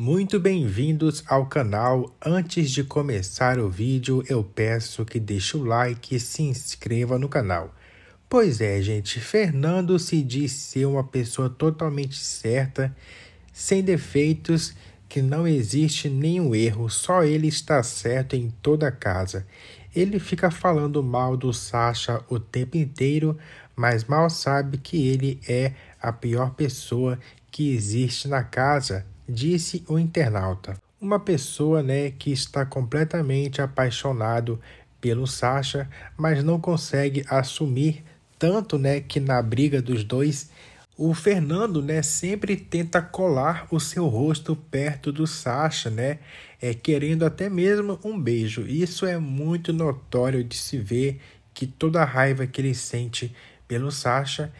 Muito bem-vindos ao canal. Antes de começar o vídeo, eu peço que deixe o like e se inscreva no canal. Pois é, gente, Fernando se diz ser uma pessoa totalmente certa, sem defeitos, que não existe nenhum erro, só ele está certo em toda a casa. Ele fica falando mal do Sasha o tempo inteiro, mas mal sabe que ele é a pior pessoa que existe na casa disse o internauta. Uma pessoa né, que está completamente apaixonado pelo Sasha, mas não consegue assumir tanto né, que na briga dos dois o Fernando, né, sempre tenta colar o seu rosto perto do Sasha, né, é, querendo até mesmo um beijo. Isso é muito notório de se ver que toda a raiva que ele sente pelo Sasha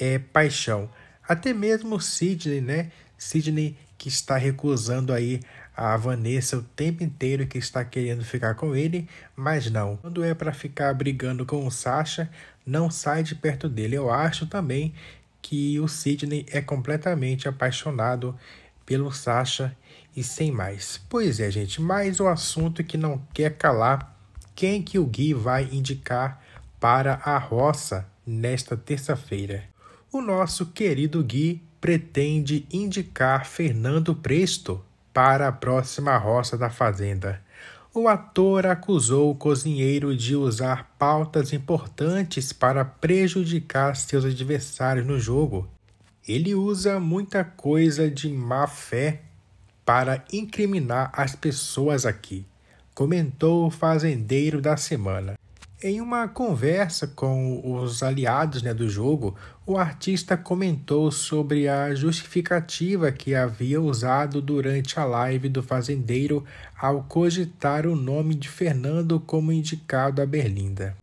é paixão. Até mesmo Sidney, né? Sidney que está recusando aí a Vanessa o tempo inteiro que está querendo ficar com ele, mas não. Quando é para ficar brigando com o Sasha, não sai de perto dele. Eu acho também que o Sidney é completamente apaixonado pelo Sasha e sem mais. Pois é, gente, mais um assunto que não quer calar. Quem que o Gui vai indicar para a roça nesta terça-feira? O nosso querido Gui pretende indicar Fernando Presto para a próxima roça da Fazenda. O ator acusou o cozinheiro de usar pautas importantes para prejudicar seus adversários no jogo. Ele usa muita coisa de má fé para incriminar as pessoas aqui, comentou o fazendeiro da semana. Em uma conversa com os aliados né, do jogo, o artista comentou sobre a justificativa que havia usado durante a live do fazendeiro ao cogitar o nome de Fernando como indicado a Berlinda.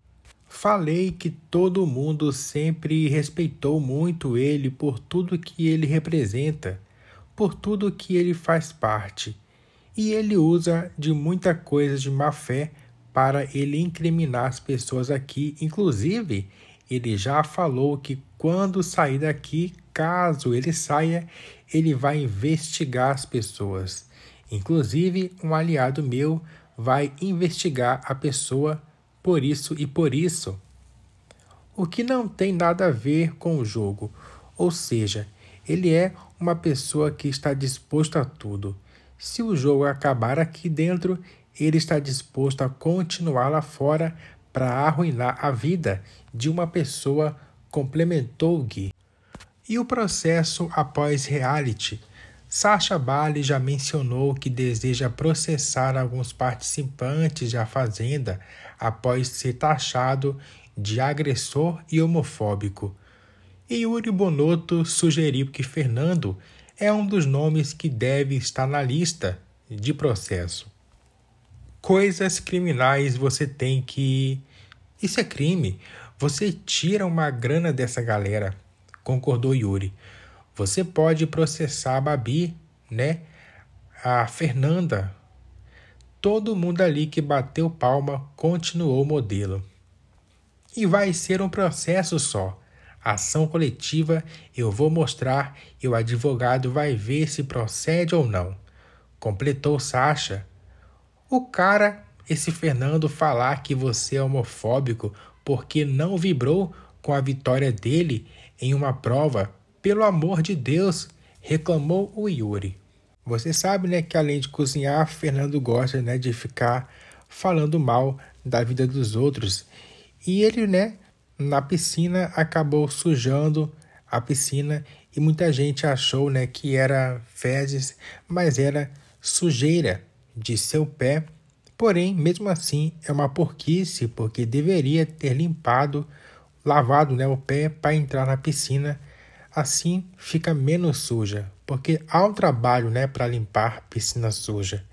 Falei que todo mundo sempre respeitou muito ele por tudo que ele representa, por tudo que ele faz parte, e ele usa de muita coisa de má fé para ele incriminar as pessoas aqui. Inclusive, ele já falou que quando sair daqui, caso ele saia, ele vai investigar as pessoas. Inclusive, um aliado meu vai investigar a pessoa por isso e por isso. O que não tem nada a ver com o jogo, ou seja, ele é uma pessoa que está disposto a tudo. Se o jogo acabar aqui dentro, ele está disposto a continuar lá fora para arruinar a vida de uma pessoa, complementou Gui. E o processo após reality? Sasha Bali já mencionou que deseja processar alguns participantes da Fazenda após ser taxado de agressor e homofóbico. E Yuri Bonotto sugeriu que Fernando é um dos nomes que deve estar na lista de processo coisas criminais você tem que. Isso é crime. Você tira uma grana dessa galera, concordou Yuri. Você pode processar a Babi, né? A Fernanda. Todo mundo ali que bateu palma continuou o modelo. E vai ser um processo só. Ação coletiva, eu vou mostrar e o advogado vai ver se procede ou não. Completou Sasha, o cara, esse Fernando, falar que você é homofóbico porque não vibrou com a vitória dele em uma prova, pelo amor de Deus, reclamou o Yuri. Você sabe, né, que além de cozinhar, Fernando gosta, né, de ficar falando mal da vida dos outros. E ele, né, na piscina acabou sujando a piscina e muita gente achou, né, que era fezes, mas era sujeira de seu pé, porém, mesmo assim, é uma porquice, porque deveria ter limpado, lavado né, o pé para entrar na piscina. Assim fica menos suja, porque há um trabalho né, para limpar piscina suja.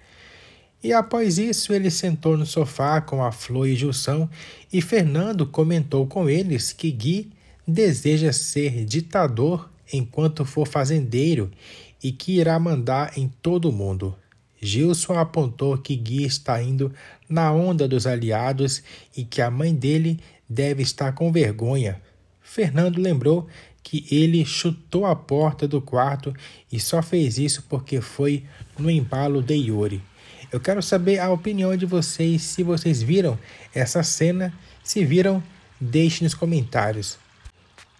E após isso, ele sentou no sofá com a Flor e Jussão e Fernando comentou com eles que Gui deseja ser ditador enquanto for fazendeiro e que irá mandar em todo o mundo. Gilson apontou que Gui está indo na onda dos aliados e que a mãe dele deve estar com vergonha. Fernando lembrou que ele chutou a porta do quarto e só fez isso porque foi no embalo de Yuri. Eu quero saber a opinião de vocês se vocês viram essa cena. Se viram, deixe nos comentários.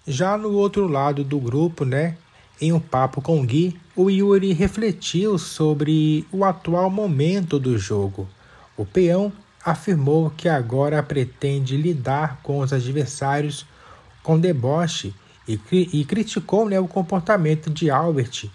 Já no outro lado do grupo, né? Em um papo com Gui, o Yuri refletiu sobre o atual momento do jogo. O peão afirmou que agora pretende lidar com os adversários com deboche e, e criticou né, o comportamento de Albert.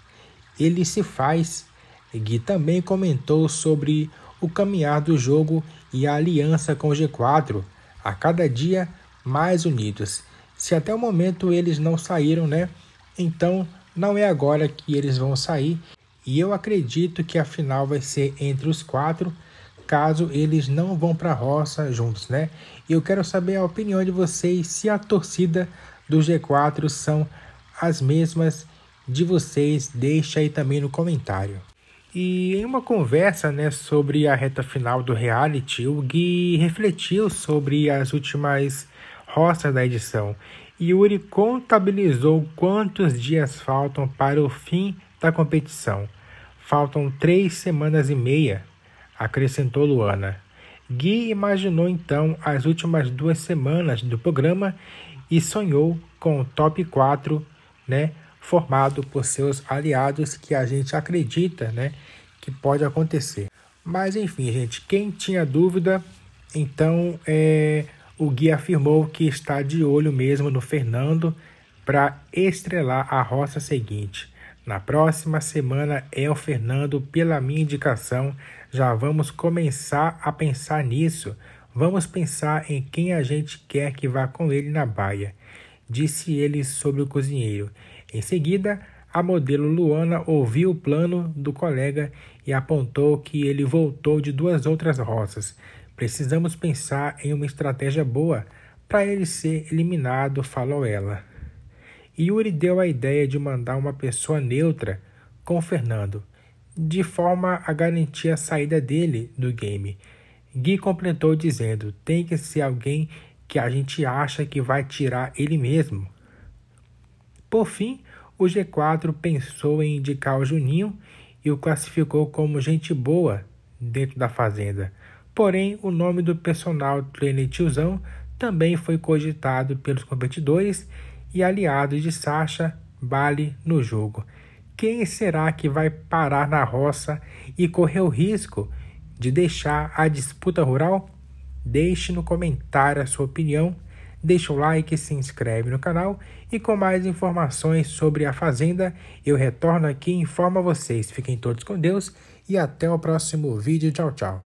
Ele se faz. Gui também comentou sobre o caminhar do jogo e a aliança com o G4, a cada dia mais unidos. Se até o momento eles não saíram, né? Então não é agora que eles vão sair e eu acredito que a final vai ser entre os quatro, caso eles não vão para a roça juntos, né? E eu quero saber a opinião de vocês se a torcida do G4 são as mesmas de vocês, deixa aí também no comentário. E em uma conversa né, sobre a reta final do reality, o Gui refletiu sobre as últimas roças da edição Yuri contabilizou quantos dias faltam para o fim da competição. Faltam três semanas e meia, acrescentou Luana. Gui imaginou então as últimas duas semanas do programa e sonhou com o top 4, né, formado por seus aliados que a gente acredita, né, que pode acontecer. Mas enfim, gente, quem tinha dúvida, então é o guia afirmou que está de olho mesmo no Fernando para estrelar a roça seguinte. Na próxima semana é o Fernando, pela minha indicação, já vamos começar a pensar nisso. Vamos pensar em quem a gente quer que vá com ele na baia, disse ele sobre o cozinheiro. Em seguida, a modelo Luana ouviu o plano do colega e apontou que ele voltou de duas outras roças Precisamos pensar em uma estratégia boa para ele ser eliminado, falou ela. Yuri deu a ideia de mandar uma pessoa neutra com Fernando, de forma a garantir a saída dele do game. Gui completou dizendo: tem que ser alguém que a gente acha que vai tirar ele mesmo. Por fim, o G4 pensou em indicar o Juninho e o classificou como gente boa dentro da fazenda. Porém, o nome do personal trainer tiozão também foi cogitado pelos competidores e aliados de Sasha Bali no jogo. Quem será que vai parar na roça e correr o risco de deixar a disputa rural? Deixe no comentário a sua opinião, deixa o like, se inscreve no canal e com mais informações sobre a fazenda eu retorno aqui e informo a vocês. Fiquem todos com Deus e até o próximo vídeo. Tchau, tchau.